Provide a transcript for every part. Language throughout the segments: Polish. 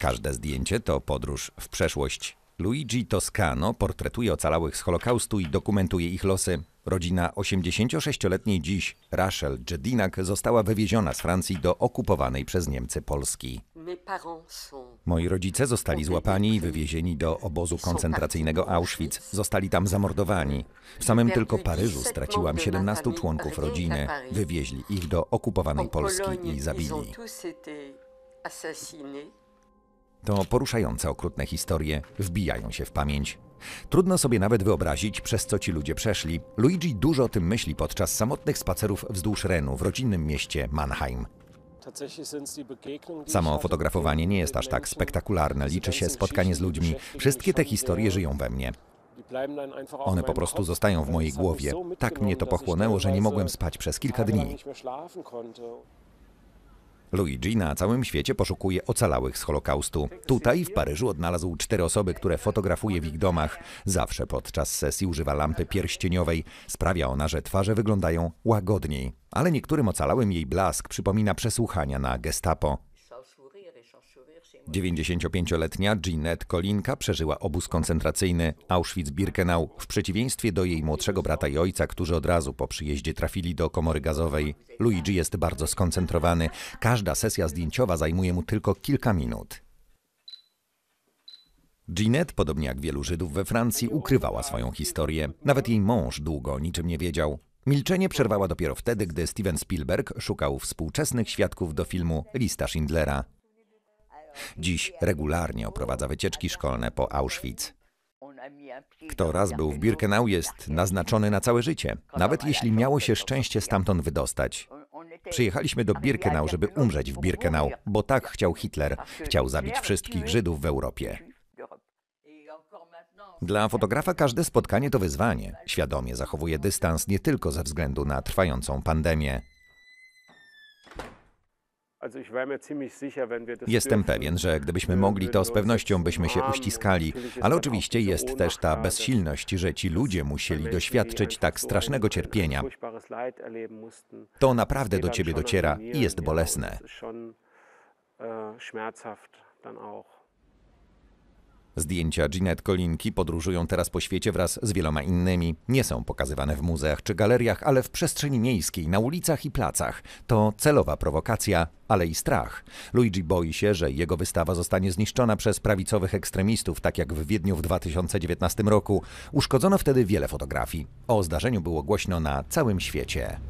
Każde zdjęcie to podróż w przeszłość. Luigi Toscano portretuje ocalałych z Holokaustu i dokumentuje ich losy. Rodzina 86-letniej dziś, Rachel Jedinak, została wywieziona z Francji do okupowanej przez Niemcy Polski. Moi rodzice zostali złapani i wywiezieni do obozu koncentracyjnego Auschwitz. Zostali tam zamordowani. W samym tylko Paryżu straciłam 17 członków rodziny. Wywieźli ich do okupowanej Polski i zabili. To poruszające okrutne historie wbijają się w pamięć. Trudno sobie nawet wyobrazić, przez co ci ludzie przeszli. Luigi dużo o tym myśli podczas samotnych spacerów wzdłuż Renu w rodzinnym mieście Mannheim. Samo fotografowanie nie jest aż tak spektakularne, liczy się spotkanie z ludźmi. Wszystkie te historie żyją we mnie. One po prostu zostają w mojej głowie. Tak mnie to pochłonęło, że nie mogłem spać przez kilka dni. Luigi na całym świecie poszukuje ocalałych z Holokaustu. Tutaj, w Paryżu, odnalazł cztery osoby, które fotografuje w ich domach. Zawsze podczas sesji używa lampy pierścieniowej. Sprawia ona, że twarze wyglądają łagodniej. Ale niektórym ocalałym jej blask przypomina przesłuchania na gestapo. 95-letnia Jeanette Kolinka przeżyła obóz koncentracyjny Auschwitz-Birkenau w przeciwieństwie do jej młodszego brata i ojca, którzy od razu po przyjeździe trafili do komory gazowej. Luigi jest bardzo skoncentrowany. Każda sesja zdjęciowa zajmuje mu tylko kilka minut. Jeanette, podobnie jak wielu Żydów we Francji, ukrywała swoją historię. Nawet jej mąż długo niczym nie wiedział. Milczenie przerwała dopiero wtedy, gdy Steven Spielberg szukał współczesnych świadków do filmu Lista Schindlera. Dziś regularnie oprowadza wycieczki szkolne po Auschwitz. Kto raz był w Birkenau jest naznaczony na całe życie, nawet jeśli miało się szczęście stamtąd wydostać. Przyjechaliśmy do Birkenau, żeby umrzeć w Birkenau, bo tak chciał Hitler. Chciał zabić wszystkich Żydów w Europie. Dla fotografa każde spotkanie to wyzwanie. Świadomie zachowuje dystans nie tylko ze względu na trwającą pandemię. Jestem pewien, że gdybyśmy mogli, to z pewnością byśmy się uściskali, ale oczywiście jest też ta bezsilność, że ci ludzie musieli doświadczyć tak strasznego cierpienia. To naprawdę do ciebie dociera i jest bolesne. Äh, schmerzhaft dann auch. Zdjęcia Jeanette Kolinki podróżują teraz po świecie wraz z wieloma innymi. Nie są pokazywane w muzeach czy galeriach, ale w przestrzeni miejskiej, na ulicach i placach. To celowa prowokacja, ale i strach. Luigi boi się, że jego wystawa zostanie zniszczona przez prawicowych ekstremistów, tak jak w Wiedniu w 2019 roku. Uszkodzono wtedy wiele fotografii. O zdarzeniu było głośno na całym świecie.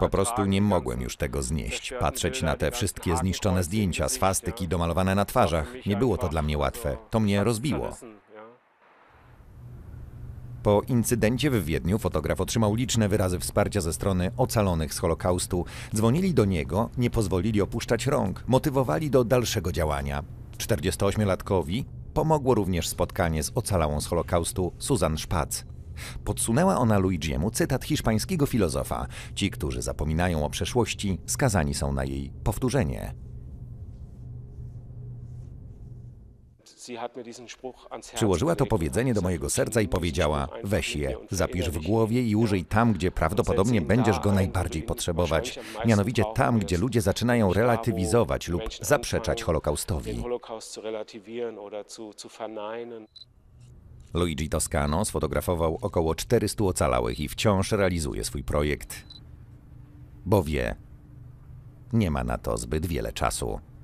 Po prostu nie mogłem już tego znieść. Patrzeć na te wszystkie zniszczone zdjęcia, swastyki domalowane na twarzach. Nie było to dla mnie łatwe. To mnie rozbiło. Po incydencie w Wiedniu fotograf otrzymał liczne wyrazy wsparcia ze strony ocalonych z Holokaustu. Dzwonili do niego, nie pozwolili opuszczać rąk, motywowali do dalszego działania. 48-latkowi pomogło również spotkanie z ocalałą z Holokaustu Susan Szpac. Podsunęła ona Luigiemu cytat hiszpańskiego filozofa: Ci, którzy zapominają o przeszłości, skazani są na jej powtórzenie. Przyłożyła to powiedzenie do mojego serca i powiedziała: Weź je, zapisz w głowie i użyj tam, gdzie prawdopodobnie będziesz go najbardziej potrzebować, mianowicie tam, gdzie ludzie zaczynają relatywizować lub zaprzeczać Holokaustowi. Luigi Toscano sfotografował około 400 ocalałych i wciąż realizuje swój projekt, bo wie, nie ma na to zbyt wiele czasu.